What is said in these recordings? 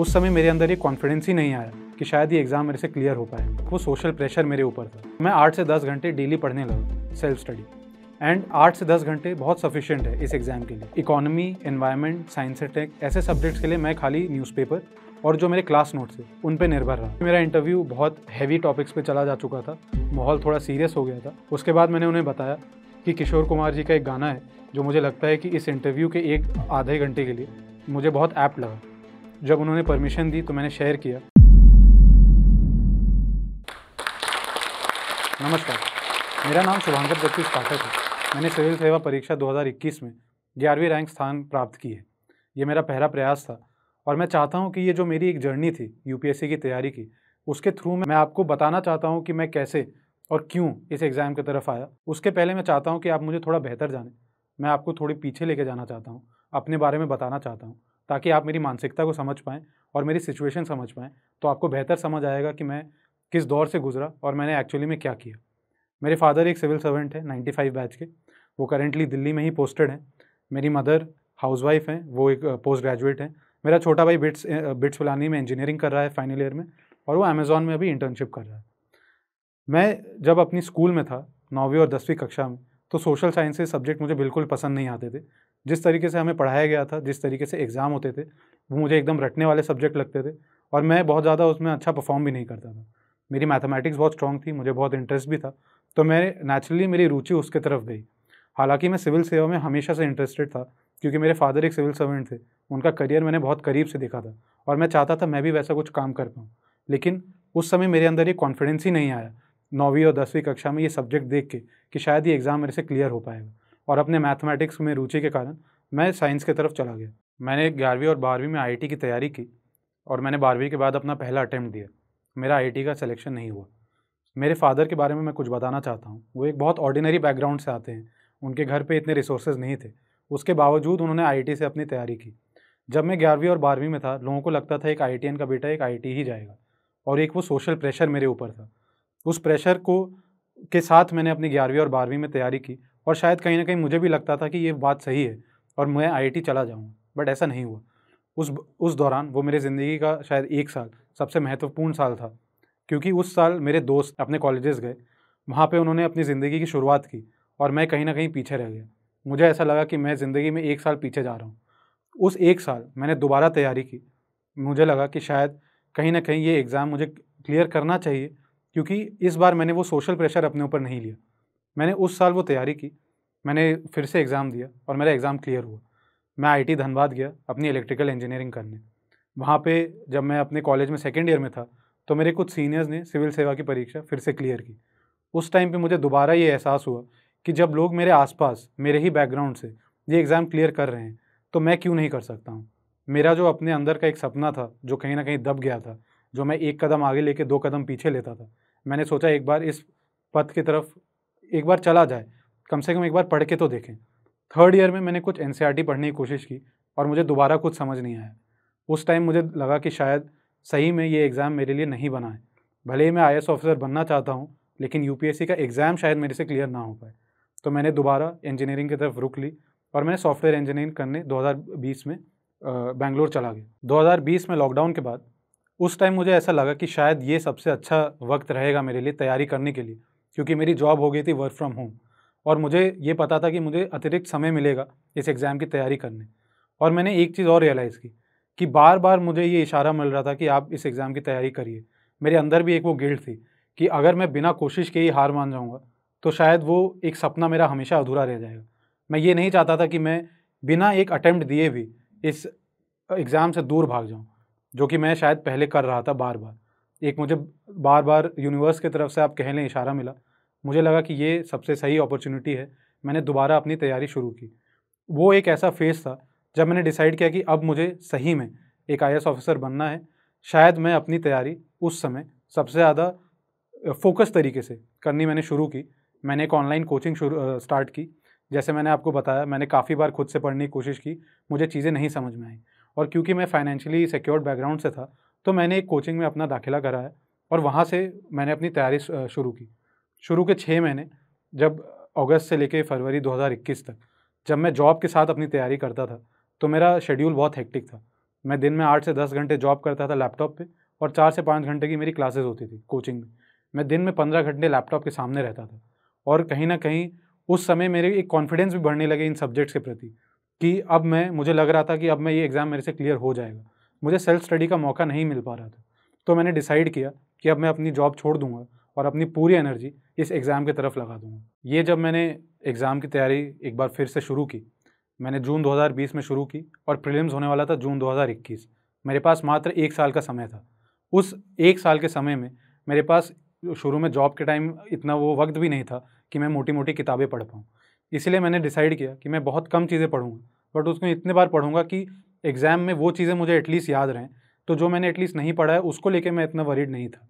उस समय मेरे अंदर ये कॉन्फिडेंस ही नहीं आया कि शायद ये एग्ज़ाम मेरे से क्लियर हो पाए वो सोशल प्रेशर मेरे ऊपर था मैं आठ से दस घंटे डेली पढ़ने लगा सेल्फ स्टडी एंड आठ से दस घंटे बहुत सफिशियंट है इस एग्ज़ाम के लिए economy environment science and tech ऐसे सब्जेक्ट्स के लिए मैं खाली न्यूज़पेपर और जो मेरे क्लास नोट्स थे उन पर निर्भर रहा मेरा इंटरव्यू बहुत हैवी टॉपिक्स पे चला जा चुका था माहौल थोड़ा सीरियस हो गया था उसके बाद मैंने उन्हें बताया कि किशोर कुमार जी का एक गाना है जो मुझे लगता है कि इस इंटरव्यू के एक आधे घंटे के लिए मुझे बहुत ऐप्ट लगा जब उन्होंने परमिशन दी तो मैंने शेयर किया नमस्कार मेरा नाम शुभांकर प्रतीश पाठक है मैंने सिविल सेवा परीक्षा 2021 में ग्यारहवीं रैंक स्थान प्राप्त की है ये मेरा पहला प्रयास था और मैं चाहता हूँ कि ये जो मेरी एक जर्नी थी यूपीएससी की तैयारी की उसके थ्रू मैं आपको बताना चाहता हूँ कि मैं कैसे और क्यों इस एग्ज़ाम की तरफ आया उसके पहले मैं चाहता हूँ कि आप मुझे थोड़ा बेहतर जाने मैं आपको थोड़ी पीछे लेके जाना चाहता हूँ अपने बारे में बताना चाहता हूँ ताकि आप मेरी मानसिकता को समझ पाएँ और मेरी सिचुएशन समझ पाएँ तो आपको बेहतर समझ आएगा कि मैं किस दौर से गुजरा और मैंने एक्चुअली में क्या किया मेरे फादर एक सिविल सर्वेंट है 95 बैच के वो करेंटली दिल्ली में ही पोस्टेड हैं मेरी मदर हाउसवाइफ हैं वो एक पोस्ट ग्रेजुएट हैं मेरा छोटा भाई बिट्स बिट्स फुलानी में इंजीनियरिंग कर रहा है फाइनल ईयर में और वो अमेज़ॉन में अभी इंटर्नशिप कर रहा है मैं जब अपनी स्कूल में था नौवीं और दसवीं कक्षा में तो सोशल साइंस के सब्जेक्ट मुझे बिल्कुल पसंद नहीं आते थे जिस तरीके से हमें पढ़ाया गया था जिस तरीके से एग्ज़ाम होते थे वो मुझे एकदम रटने वाले सब्जेक्ट लगते थे और मैं बहुत ज़्यादा उसमें अच्छा परफॉर्म भी नहीं करता था मेरी मैथमेटिक्स बहुत स्ट्रॉन्ग थी मुझे बहुत इंटरेस्ट भी था तो मैं नेचुरली मेरी रुचि उसके तरफ गई हालांकि मैं सिविल सेवा में हमेशा से इंटरेस्टेड था क्योंकि मेरे फादर एक सिविल सर्वेंट थे उनका करियर मैंने बहुत करीब से देखा था और मैं चाहता था मैं भी वैसा कुछ काम कर पाऊँ लेकिन उस समय मेरे अंदर ये कॉन्फिडेंस ही नहीं आया नौवीं और दसवीं कक्षा में ये सब्जेक्ट देख के कि शायद ये एग्ज़ाम मेरे से क्लियर हो पाएगा और अपने मैथमेटिक्स में रुचि के कारण मैं साइंस की तरफ चला गया मैंने ग्यारहवीं और बारहवीं में आई की तैयारी की और मैंने बारहवीं के बाद अपना पहला अटैम्प्ट दिया मेरा आई का सिलेक्शन नहीं हुआ मेरे फादर के बारे में मैं कुछ बताना चाहता हूँ वो एक बहुत ऑर्डिनरी बैकग्राउंड से आते हैं उनके घर पे इतने रिसोर्सेज नहीं थे उसके बावजूद उन्होंने आईटी से अपनी तैयारी की जब मैं ग्यारहवीं और बारहवीं में था लोगों को लगता था एक आई का बेटा एक आई ही जाएगा और एक वो सोशल प्रेशर मेरे ऊपर था उस प्रेशर को के साथ मैंने अपनी ग्यारहवीं और बारहवीं में तैयारी की और शायद कहीं ना कहीं मुझे भी लगता था कि ये बात सही है और मैं आई चला जाऊँ बट ऐसा नहीं हुआ उस उस दौरान वो मेरे ज़िंदगी का शायद एक साल सबसे महत्वपूर्ण साल था क्योंकि उस साल मेरे दोस्त अपने कॉलेजेस गए वहाँ पे उन्होंने अपनी ज़िंदगी की शुरुआत की और मैं कहीं ना कहीं पीछे रह गया मुझे ऐसा लगा कि मैं ज़िंदगी में एक साल पीछे जा रहा हूँ उस एक साल मैंने दोबारा तैयारी की मुझे लगा कि शायद कहीं ना कहीं ये एग्ज़ाम मुझे क्लियर करना चाहिए क्योंकि इस बार मैंने वो सोशल प्रेशर अपने ऊपर नहीं लिया मैंने उस साल वो तैयारी की मैंने फिर से एग्ज़ाम दिया और मेरा एग्ज़ाम क्लियर हुआ मैं आईटी धनबाद गया अपनी इलेक्ट्रिकल इंजीनियरिंग करने वहाँ पे जब मैं अपने कॉलेज में सेकेंड ईयर में था तो मेरे कुछ सीनियर्स ने सिविल सेवा की परीक्षा फिर से क्लियर की उस टाइम पे मुझे दोबारा ये एहसास हुआ कि जब लोग मेरे आसपास मेरे ही बैकग्राउंड से ये एग्ज़ाम क्लियर कर रहे हैं तो मैं क्यों नहीं कर सकता हूँ मेरा जो अपने अंदर का एक सपना था जो कहीं ना कहीं दब गया था जो मैं एक कदम आगे लेके दो कदम पीछे लेता था मैंने सोचा एक बार इस पथ की तरफ एक बार चला जाए कम से कम एक बार पढ़ के तो देखें थर्ड ईयर में मैंने कुछ एन e पढ़ने की कोशिश की और मुझे दोबारा कुछ समझ नहीं आया उस टाइम मुझे लगा कि शायद सही में ये एग्ज़ाम मेरे लिए नहीं बना है भले ही मैं आई ऑफिसर बनना चाहता हूँ लेकिन यू का एग्ज़ाम शायद मेरे से क्लियर ना हो पाए तो मैंने दोबारा इंजीनियरिंग की तरफ रुक ली और मैंने सॉफ्टवेयर इंजीनियरिंग करने 2020 में बेंगलोर चला गया 2020 में लॉकडाउन के बाद उस टाइम मुझे ऐसा लगा कि शायद ये सबसे अच्छा वक्त रहेगा मेरे लिए तैयारी करने के लिए क्योंकि मेरी जॉब हो गई थी वर्क फ्रॉम होम और मुझे ये पता था कि मुझे अतिरिक्त समय मिलेगा इस एग्ज़ाम की तैयारी करने और मैंने एक चीज़ और रियलाइज़ की कि बार बार मुझे ये इशारा मिल रहा था कि आप इस एग्ज़ाम की तैयारी करिए मेरे अंदर भी एक वो गिल्ट थी कि अगर मैं बिना कोशिश के ही हार मान जाऊँगा तो शायद वो एक सपना मेरा हमेशा अधूरा रह जाएगा मैं ये नहीं चाहता था कि मैं बिना एक अटैम्प्ट दिए भी इस एग्ज़ाम से दूर भाग जाऊँ जो कि मैं शायद पहले कर रहा था बार बार एक मुझे बार बार यूनिवर्स की तरफ से आप कह लें इशारा मिला मुझे लगा कि ये सबसे सही अपॉर्चुनिटी है मैंने दोबारा अपनी तैयारी शुरू की वो एक ऐसा फेज़ था जब मैंने डिसाइड किया कि अब मुझे सही में एक आई ऑफिसर बनना है शायद मैं अपनी तैयारी उस समय सबसे ज़्यादा फोकस तरीके से करनी मैंने शुरू की मैंने एक ऑनलाइन कोचिंग शुरू स्टार्ट की जैसे मैंने आपको बताया मैंने काफ़ी बार खुद से पढ़ने की कोशिश की मुझे चीज़ें नहीं समझ में आई और क्योंकि मैं फाइनेंशियली सिक्योर्ड बैकग्राउंड से था तो मैंने एक कोचिंग में अपना दाखिला कराया और वहाँ से मैंने अपनी तैयारी शुरू की शुरू के छः महीने जब अगस्त से लेके फरवरी 2021 तक जब मैं जॉब के साथ अपनी तैयारी करता था तो मेरा शेड्यूल बहुत हेक्टिक था मैं दिन में आठ से दस घंटे जॉब करता था लैपटॉप पे और चार से पाँच घंटे की मेरी क्लासेस होती थी कोचिंग में मैं दिन में पंद्रह घंटे लैपटॉप के सामने रहता था और कहीं ना कहीं उस समय मेरे एक कॉन्फिडेंस भी बढ़ने लगे इन सब्जेक्ट्स के प्रति कि अब मैं मुझे लग रहा था कि अब मैं ये एग्ज़ाम मेरे से क्लियर हो जाएगा मुझे सेल्फ स्टडी का मौका नहीं मिल पा रहा था तो मैंने डिसाइड किया कि अब मैं अपनी जॉब छोड़ दूंगा और अपनी पूरी एनर्जी इस एग्ज़ाम की तरफ लगा दूँगा ये जब मैंने एग्ज़ाम की तैयारी एक बार फिर से शुरू की मैंने जून 2020 में शुरू की और प्रीलिम्स होने वाला था जून 2021 मेरे पास मात्र एक साल का समय था उस एक साल के समय में मेरे पास शुरू में जॉब के टाइम इतना वो वक्त भी नहीं था कि मैं मोटी मोटी किताबें पढ़ पाऊँ इसलिए मैंने डिसाइड किया कि मैं बहुत कम चीज़ें पढ़ूँगा बट उसको इतने बार पढ़ूँगा कि एग्ज़ाम में वो चीज़ें मुझे एटलीस्ट याद रहें तो जो मैंने एटलीस्ट नहीं पढ़ा है उसको लेके मैं इतना वरीड नहीं था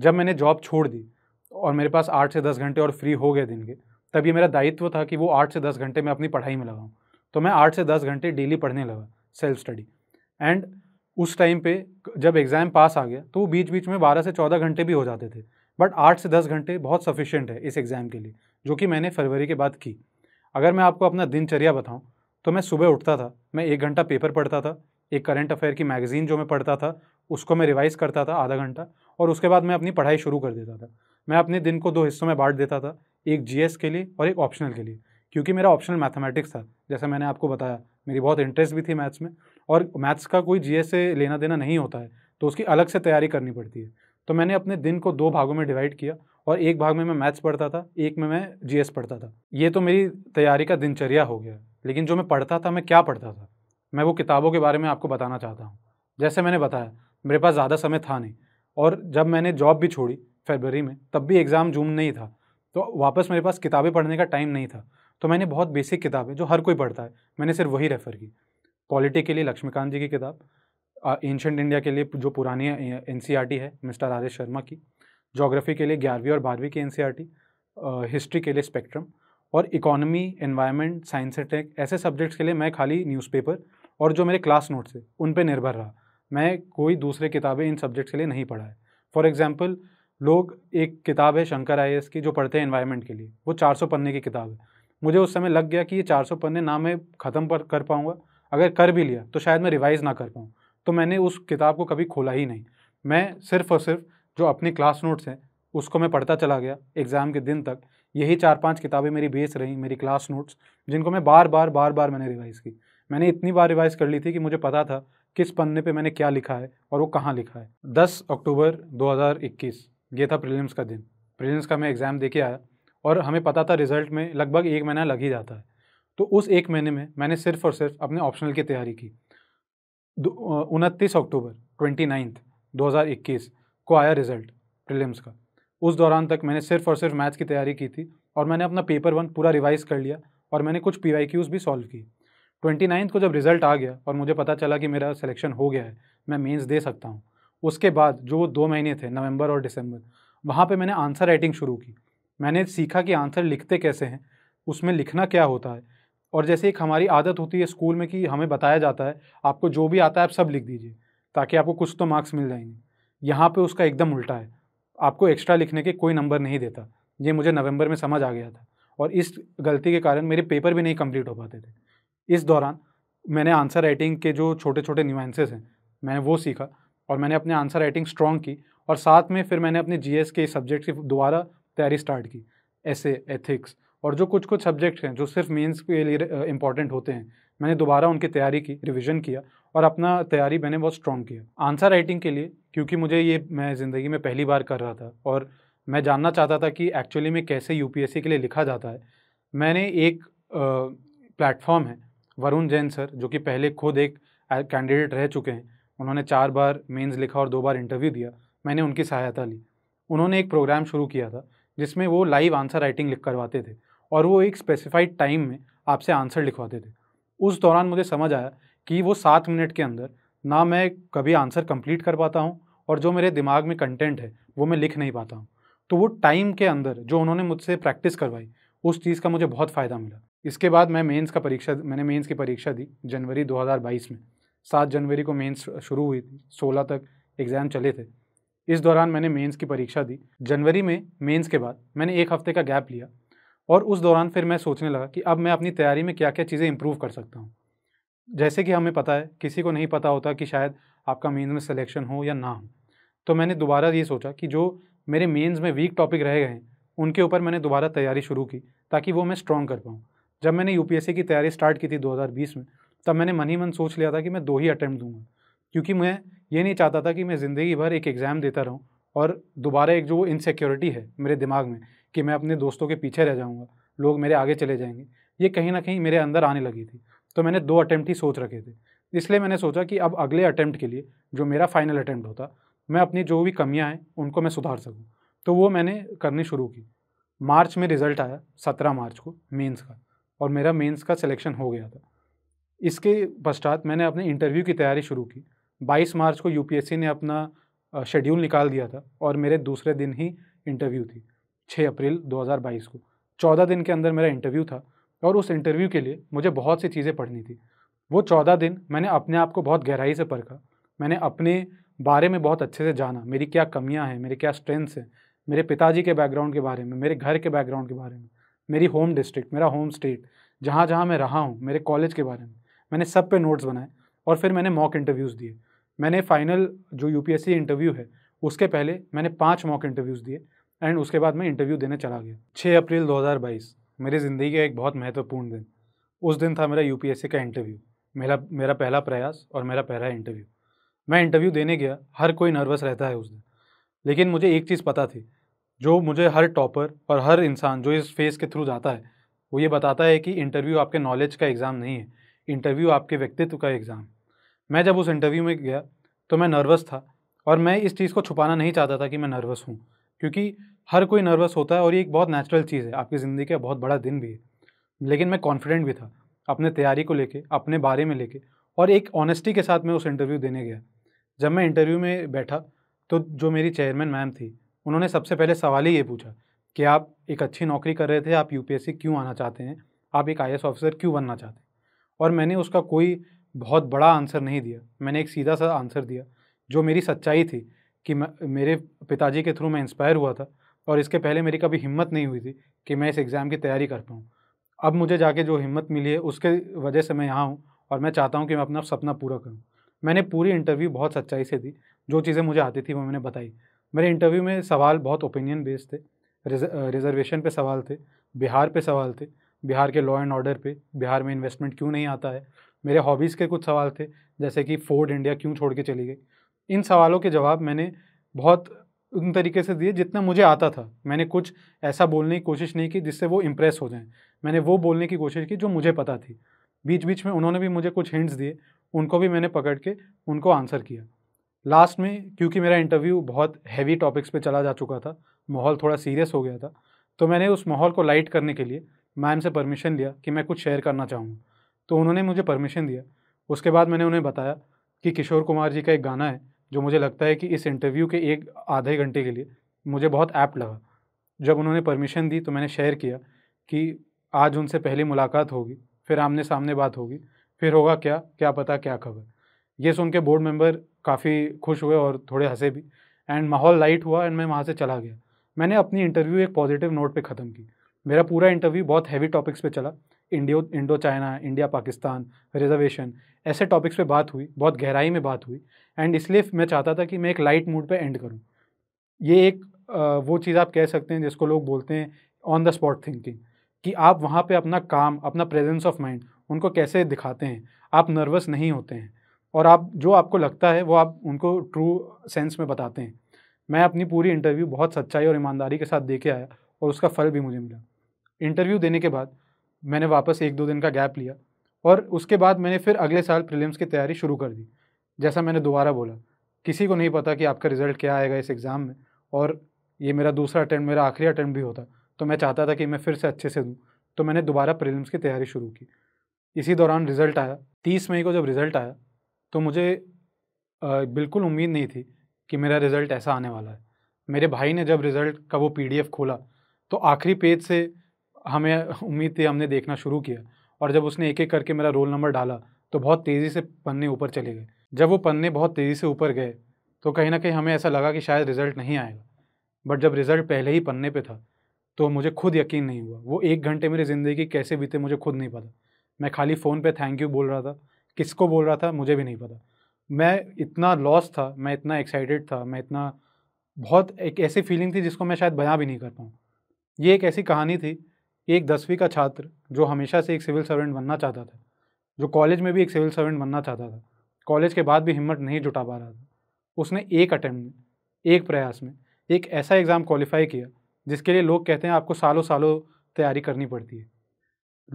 जब मैंने जॉब छोड़ दी और मेरे पास आठ से दस घंटे और फ्री हो गए दिन के तब ये मेरा दायित्व था कि वो आठ से दस घंटे मैं अपनी पढ़ाई में लगाऊँ तो मैं आठ से दस घंटे डेली पढ़ने लगा सेल्फ स्टडी एंड उस टाइम पे जब एग्ज़ाम पास आ गया तो वो बीच बीच में बारह से चौदह घंटे भी हो जाते थे बट आठ से दस घंटे बहुत सफिशेंट है इस एग्ज़ाम के लिए जो कि मैंने फरवरी के बाद की अगर मैं आपको अपना दिनचर्या बताऊँ तो मैं सुबह उठता था मैं एक घंटा पेपर पढ़ता था एक करंट अफेयर की मैगज़ीन जो मैं पढ़ता था उसको मैं रिवाइज़ करता था आधा घंटा और उसके बाद मैं अपनी पढ़ाई शुरू कर देता था मैं अपने दिन को दो हिस्सों में बांट देता था एक जी के लिए और एक ऑप्शनल के लिए क्योंकि मेरा ऑप्शनल मैथमेटिक्स था जैसा मैंने आपको बताया मेरी बहुत इंटरेस्ट भी थी मैथ्स में और मैथ्स का कोई जी से लेना देना नहीं होता है तो उसकी अलग से तैयारी करनी पड़ती है तो मैंने अपने दिन को दो भागों में डिवाइड किया और एक भाग में मैं मैथ्स पढ़ता था एक में मैं जी पढ़ता था ये तो मेरी तैयारी का दिनचर्या हो गया लेकिन जो मैं पढ़ता था मैं क्या पढ़ता था मैं वो किताबों के बारे में आपको बताना चाहता हूँ जैसे मैंने बताया मेरे पास ज़्यादा समय था नहीं और जब मैंने जॉब भी छोड़ी फरवरी में तब भी एग्ज़ाम जूम नहीं था तो वापस मेरे पास किताबें पढ़ने का टाइम नहीं था तो मैंने बहुत बेसिक किताबें जो हर कोई पढ़ता है मैंने सिर्फ वही रेफ़र की पॉलिटी के लिए लक्ष्मीकांत जी की किताब एंशंट इंडिया के लिए जो पुरानी एन e है मिस्टर आर शर्मा की जोग्राफ़ी के लिए ग्यारहवीं और बारहवीं की एन हिस्ट्री e के लिए स्पेक्ट्रम और economy environment science and tech ऐसे सब्जेक्ट्स के लिए मैं खाली न्यूज़पेपर और जो मेरे क्लास नोट्स थे उन पर निर्भर रहा मैं कोई दूसरे किताबें इन सब्जेक्ट्स के लिए नहीं पढ़ा है फॉर एग्ज़ाम्पल लोग एक किताब है शंकर आई की जो पढ़ते हैं इन्वायरमेंट के लिए वो 400 पन्ने की किताब है मुझे उस समय लग गया कि ये 400 पन्ने ना मैं ख़त्म पर कर पाऊँगा अगर कर भी लिया तो शायद मैं रिवाइज़ ना कर पाऊँ तो मैंने उस किताब को कभी खोला ही नहीं मैं सिर्फ़ और सिर्फ जो अपने क्लास नोट्स हैं उसको मैं पढ़ता चला गया एग्ज़ाम के दिन तक यही चार पाँच किताबें मेरी बेस रहीं मेरी क्लास नोट्स जिनको मैं बार बार बार बार मैंने रिवाइज़ की मैंने इतनी बार रिवाइज कर ली थी कि मुझे पता था किस पन्ने पे मैंने क्या लिखा है और वो कहाँ लिखा है 10 अक्टूबर 2021 ये था प्रीलिम्स का दिन प्रीलिम्स का मैं एग्ज़ाम दे के आया और हमें पता था रिजल्ट में लगभग एक महीना लग ही जाता है तो उस एक महीने में मैंने सिर्फ और सिर्फ अपने ऑप्शनल की तैयारी की उनतीस अक्टूबर ट्वेंटी नाइन्थ को आया रिजल्ट प्रीलिम्स का उस दौरान तक मैंने सिर्फ और सिर्फ मैथ्स की तैयारी की थी और मैंने अपना पेपर वन पूरा रिवाइज़ कर लिया और मैंने कुछ पी भी सॉल्व की ट्वेंटी नाइन्थ को जब रिज़ल्ट आ गया और मुझे पता चला कि मेरा सिलेक्शन हो गया है मैं मेंस दे सकता हूँ उसके बाद जो वो दो महीने थे नवंबर और दिसंबर वहाँ पे मैंने आंसर राइटिंग शुरू की मैंने सीखा कि आंसर लिखते कैसे हैं उसमें लिखना क्या होता है और जैसे एक हमारी आदत होती है स्कूल में कि हमें बताया जाता है आपको जो भी आता है आप सब लिख दीजिए ताकि आपको कुछ तो मार्क्स मिल जाएंगे यहाँ पर उसका एकदम उल्टा है आपको एक्स्ट्रा लिखने के कोई नंबर नहीं देता ये मुझे नवंबर में समझ आ गया था और इस गलती के कारण मेरे पेपर भी नहीं कंप्लीट हो पाते थे इस दौरान मैंने आंसर राइटिंग के जो छोटे छोटे न्यूएंसेस हैं मैंने वो सीखा और मैंने अपने आंसर राइटिंग स्ट्रॉन्ग की और साथ में फिर मैंने अपने जीएस के सब्जेक्ट की दोबारा तैयारी स्टार्ट की ऐसे एथिक्स और जो कुछ कुछ सब्जेक्ट हैं जो सिर्फ मेंस के लिए इंपॉर्टेंट होते हैं मैंने दोबारा उनकी तैयारी की रिवीजन किया और अपना तैयारी मैंने बहुत स्ट्रॉन्ग किया आंसर राइटिंग के लिए क्योंकि मुझे ये मैं ज़िंदगी में पहली बार कर रहा था और मैं जानना चाहता था कि एक्चुअली में कैसे यूपीएससी के लिए लिखा जाता है मैंने एक प्लेटफॉर्म है वरुण जैन सर जो कि पहले खुद एक कैंडिडेट रह चुके हैं उन्होंने चार बार मेंस लिखा और दो बार इंटरव्यू दिया मैंने उनकी सहायता ली उन्होंने एक प्रोग्राम शुरू किया था जिसमें वो लाइव आंसर राइटिंग लिख करवाते थे और वो एक स्पेसिफाइड टाइम में आपसे आंसर लिखवाते थे उस दौरान मुझे समझ आया कि वो सात मिनट के अंदर ना मैं कभी आंसर कंप्लीट कर पाता हूँ और जो मेरे दिमाग में कंटेंट है वो मैं लिख नहीं पाता हूँ तो वो टाइम के अंदर जो उन्होंने मुझसे प्रैक्टिस करवाई उस चीज़ का मुझे बहुत फ़ायदा मिला इसके बाद मैं मेंस का परीक्षा मैंने मेंस की परीक्षा दी जनवरी 2022 में सात जनवरी को मेंस शुरू हुई थी सोलह तक एग्ज़ाम चले थे इस दौरान मैंने मेंस की परीक्षा दी जनवरी में मेंस के बाद मैंने एक हफ्ते का गैप लिया और उस दौरान फिर मैं सोचने लगा कि अब मैं अपनी तैयारी में क्या क्या चीज़ें इम्प्रूव कर सकता हूँ जैसे कि हमें पता है किसी को नहीं पता होता कि शायद आपका मेन्स में सिलेक्शन हो या ना हो तो मैंने दोबारा ये सोचा कि जो मेरे मेंस में वीक टॉपिक रह गए हैं उनके ऊपर मैंने दोबारा तैयारी शुरू की ताकि वो मैं स्ट्रॉन्ग कर पाऊँ जब मैंने यू की तैयारी स्टार्ट की थी 2020 में तब मैंने मन ही मन सोच लिया था कि मैं दो ही अटैम्प्ट दूंगा क्योंकि मैं ये नहीं चाहता था कि मैं ज़िंदगी भर एक एग्ज़ाम देता रहूँ और दोबारा एक जो इनसेरिटी है मेरे दिमाग में कि मैं अपने दोस्तों के पीछे रह जाऊँगा लोग मेरे आगे चले जाएंगे ये कहीं ना कहीं मेरे अंदर आने लगी थी तो मैंने दो अटैम्प्ट ही सोच रखे थे इसलिए मैंने सोचा कि अब अगले अटैम्प्ट के लिए जो मेरा फाइनल अटैम्प्ट होता मैं अपनी जो भी कमियाँ हैं उनको मैं सुधार सकूँ तो वो मैंने करनी शुरू की मार्च में रिज़ल्ट आया सत्रह मार्च को मेंस का और मेरा मेंस का सिलेक्शन हो गया था इसके पश्चात मैंने अपने इंटरव्यू की तैयारी शुरू की 22 मार्च को यूपीएससी ने अपना शेड्यूल निकाल दिया था और मेरे दूसरे दिन ही इंटरव्यू थी 6 अप्रैल 2022 को 14 दिन के अंदर मेरा इंटरव्यू था और उस इंटरव्यू के लिए मुझे बहुत सी चीज़ें पढ़नी थी वो चौदह दिन मैंने अपने आप को बहुत गहराई से परखा मैंने अपने बारे में बहुत अच्छे से जाना मेरी क्या कमियाँ हैं मेरे क्या स्ट्रेंथ्स हैं मेरे पिताजी के बैकग्राउंड के बारे में मेरे घर के बैकग्राउंड के बारे में मेरी होम डिस्ट्रिक्ट मेरा होम स्टेट जहाँ जहाँ मैं रहा हूँ मेरे कॉलेज के बारे में मैंने सब पे नोट्स बनाए और फिर मैंने मॉक इंटरव्यूज़ दिए मैंने फाइनल जो यू इंटरव्यू है उसके पहले मैंने पाँच मॉक इंटरव्यूज़ दिए एंड उसके बाद मैं इंटरव्यू देने चला गया छः अप्रैल दो मेरी ज़िंदगी का एक बहुत महत्वपूर्ण दिन उस दिन था मेरा यू का इंटरव्यू मेरा मेरा पहला प्रयास और मेरा पहला इंटरव्यू मैं इंटरव्यू देने गया हर कोई नर्वस रहता है उस दिन लेकिन मुझे एक चीज़ पता थी जो मुझे हर टॉपर और हर इंसान जो इस फेस के थ्रू जाता है वो ये बताता है कि इंटरव्यू आपके नॉलेज का एग्ज़ाम नहीं है इंटरव्यू आपके व्यक्तित्व का एग्ज़ाम मैं जब उस इंटरव्यू में गया तो मैं नर्वस था और मैं इस चीज़ को छुपाना नहीं चाहता था कि मैं नर्वस हूँ क्योंकि हर कोई नर्वस होता है और ये एक बहुत नेचुरल चीज़ है आपकी ज़िंदगी का बहुत बड़ा दिन भी है लेकिन मैं कॉन्फिडेंट भी था अपने तैयारी को लेके अपने बारे में लेके और एक ऑनेस्टी के साथ मैं उस इंटरव्यू देने गया जब मैं इंटरव्यू में बैठा तो जो मेरी चेयरमैन मैम थी उन्होंने सबसे पहले सवाल ही ये पूछा कि आप एक अच्छी नौकरी कर रहे थे आप यूपीएससी क्यों आना चाहते हैं आप एक आई ऑफिसर क्यों बनना चाहते हैं और मैंने उसका कोई बहुत बड़ा आंसर नहीं दिया मैंने एक सीधा सा आंसर दिया जो मेरी सच्चाई थी कि मैं मेरे पिताजी के थ्रू मैं इंस्पायर हुआ था और इसके पहले मेरी कभी हिम्मत नहीं हुई थी कि मैं इस एग्ज़ाम की तैयारी कर पाऊँ अब मुझे जाके जो हिम्मत मिली है उसके वजह से मैं यहाँ हूँ और मैं चाहता हूँ कि मैं अपना सपना पूरा करूँ मैंने पूरी इंटरव्यू बहुत सच्चाई से दी जो चीज़ें मुझे आती थी वो मैंने बताई मेरे इंटरव्यू में सवाल बहुत ओपिनियन बेस्ड थे रिजर्वेशन पे सवाल थे बिहार पे सवाल थे बिहार के लॉ एंड ऑर्डर पे बिहार में इन्वेस्टमेंट क्यों नहीं आता है मेरे हॉबीज़ के कुछ सवाल थे जैसे कि फोर्ड इंडिया क्यों छोड़ के चली गई इन सवालों के जवाब मैंने बहुत उन तरीके से दिए जितना मुझे आता था मैंने कुछ ऐसा बोलने की कोशिश नहीं की जिससे वो इम्प्रेस हो जाएं मैंने वो बोलने की कोशिश की जो मुझे पता थी बीच बीच में उन्होंने भी मुझे कुछ हिंट्स दिए उनको भी मैंने पकड़ के उनको आंसर किया लास्ट में क्योंकि मेरा इंटरव्यू बहुत हैवी टॉपिक्स पे चला जा चुका था माहौल थोड़ा सीरियस हो गया था तो मैंने उस माहौल को लाइट करने के लिए मैम से परमिशन लिया कि मैं कुछ शेयर करना चाहूँगा तो उन्होंने मुझे परमिशन दिया उसके बाद मैंने उन्हें बताया कि किशोर कुमार जी का एक गाना है जो मुझे लगता है कि इस इंटरव्यू के एक आधे घंटे के लिए मुझे बहुत ऐप लगा जब उन्होंने परमिशन दी तो मैंने शेयर किया कि आज उनसे पहली मुलाकात होगी फिर आमने सामने बात होगी फिर होगा क्या क्या पता क्या खबर ये सुन के बोर्ड मेंबर काफ़ी खुश हुए और थोड़े हंसे भी एंड माहौल लाइट हुआ एंड मैं वहाँ से चला गया मैंने अपनी इंटरव्यू एक पॉजिटिव नोट पे ख़त्म की मेरा पूरा इंटरव्यू बहुत हैवी टॉपिक्स पे चला इंडियो Indo China India Pakistan reservation ऐसे टॉपिक्स पे बात हुई बहुत गहराई में बात हुई एंड इसलिए मैं चाहता था कि मैं एक लाइट मूड पे एंड करूँ ये एक वो चीज़ आप कह सकते हैं जिसको लोग बोलते हैं ऑन द स्पॉट थिंकिंग कि आप वहाँ पे अपना काम अपना प्रेजेंस ऑफ माइंड उनको कैसे दिखाते हैं आप नर्वस नहीं होते हैं और आप जो आपको लगता है वो आप उनको ट्रू सेंस में बताते हैं मैं अपनी पूरी इंटरव्यू बहुत सच्चाई और ईमानदारी के साथ दे के आया और उसका फल भी मुझे मिला इंटरव्यू देने के बाद मैंने वापस एक दो दिन का गैप लिया और उसके बाद मैंने फिर अगले साल प्रीलिम्स की तैयारी शुरू कर दी जैसा मैंने दोबारा बोला किसी को नहीं पता कि आपका रिज़ल्ट क्या आएगा इस एग्ज़ाम में और ये मेरा दूसरा अटैम्प्ट मेरा आखिरी अटैम्प्ट भी होता तो मैं चाहता था कि मैं फिर से अच्छे से दूँ तो मैंने दोबारा प्रीलिम्स की तैयारी शुरू की इसी दौरान रिज़ल्ट आया तीस मई को जब रिज़ल्ट आया तो मुझे बिल्कुल उम्मीद नहीं थी कि मेरा रिज़ल्ट ऐसा आने वाला है मेरे भाई ने जब रिज़ल्ट का वो पी खोला तो आखिरी पेज से हमें उम्मीद थी हमने देखना शुरू किया और जब उसने एक एक करके मेरा रोल नंबर डाला तो बहुत तेज़ी से पन्ने ऊपर चले गए जब वो पन्ने बहुत तेज़ी से ऊपर गए तो कहीं ना कहीं हमें ऐसा लगा कि शायद रिज़ल्ट नहीं आएगा बट जब रिज़ल्ट पहले ही पन्ने पे था तो मुझे खुद यकीन नहीं हुआ वो एक घंटे मेरी ज़िंदगी कैसे बीते मुझे खुद नहीं पता मैं खाली फ़ोन पे थैंक यू बोल रहा था किसको बोल रहा था मुझे भी नहीं पता मैं इतना लॉस था मैं इतना एक्साइटेड था मैं इतना बहुत एक ऐसी फीलिंग थी जिसको मैं शायद बयां भी नहीं कर पाऊँ ये एक ऐसी कहानी थी एक दसवीं का छात्र जो हमेशा से एक सिविल सर्वेंट बनना चाहता था जो कॉलेज में भी एक सिविल सर्वेंट बनना चाहता था कॉलेज के बाद भी हिम्मत नहीं जुटा पा रहा था उसने एक अटैम्प्ट में एक प्रयास में एक ऐसा एग्ज़ाम क्वालिफाई किया जिसके लिए लोग कहते हैं आपको सालों सालों तैयारी करनी पड़ती है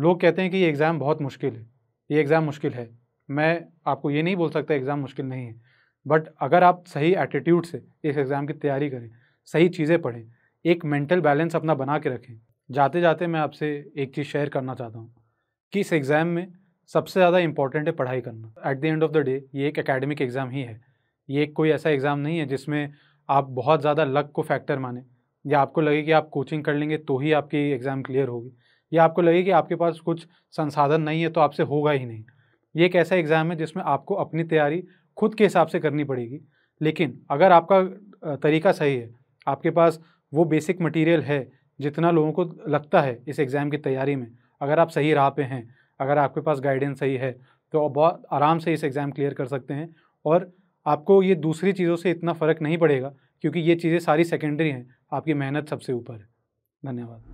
लोग कहते हैं कि ये एग्ज़ाम बहुत मुश्किल है ये एग्ज़ाम मुश्किल है मैं आपको ये नहीं बोल सकता एग्ज़ाम मुश्किल नहीं है बट अगर आप सही एटीट्यूड से इस एग्ज़ाम की तैयारी करें सही चीज़ें पढ़ें एक मेंटल बैलेंस अपना बना के रखें जाते जाते मैं आपसे एक चीज़ शेयर करना चाहता हूँ कि इस एग्ज़ाम में सबसे ज़्यादा इंपॉर्टेंट है पढ़ाई करना at the end of the day ये एक एकेडमिक एग्ज़ाम ही है ये कोई ऐसा एग्ज़ाम नहीं है जिसमें आप बहुत ज़्यादा लक को फैक्टर माने या आपको लगे कि आप कोचिंग कर लेंगे तो ही आपकी एग्ज़ाम क्लियर होगी या आपको लगे कि आपके पास कुछ संसाधन नहीं है तो आपसे होगा ही नहीं ये एक ऐसा एग्ज़ाम है जिसमें आपको अपनी तैयारी खुद के हिसाब से करनी पड़ेगी लेकिन अगर आपका तरीका सही है आपके पास वो बेसिक मटेरियल है जितना लोगों को लगता है इस एग्ज़ाम की तैयारी में अगर आप सही राह पे हैं अगर आपके पास गाइडेंस सही है तो आप बहुत आराम से इस एग्ज़ाम क्लियर कर सकते हैं और आपको ये दूसरी चीज़ों से इतना फ़र्क नहीं पड़ेगा क्योंकि ये चीज़ें सारी सेकेंडरी हैं आपकी मेहनत सबसे ऊपर है धन्यवाद